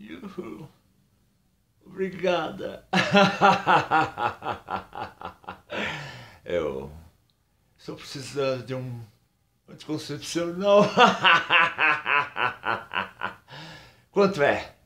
Yuhu. Obrigada. Eu só precisando de um anticoncepcional. Quanto é?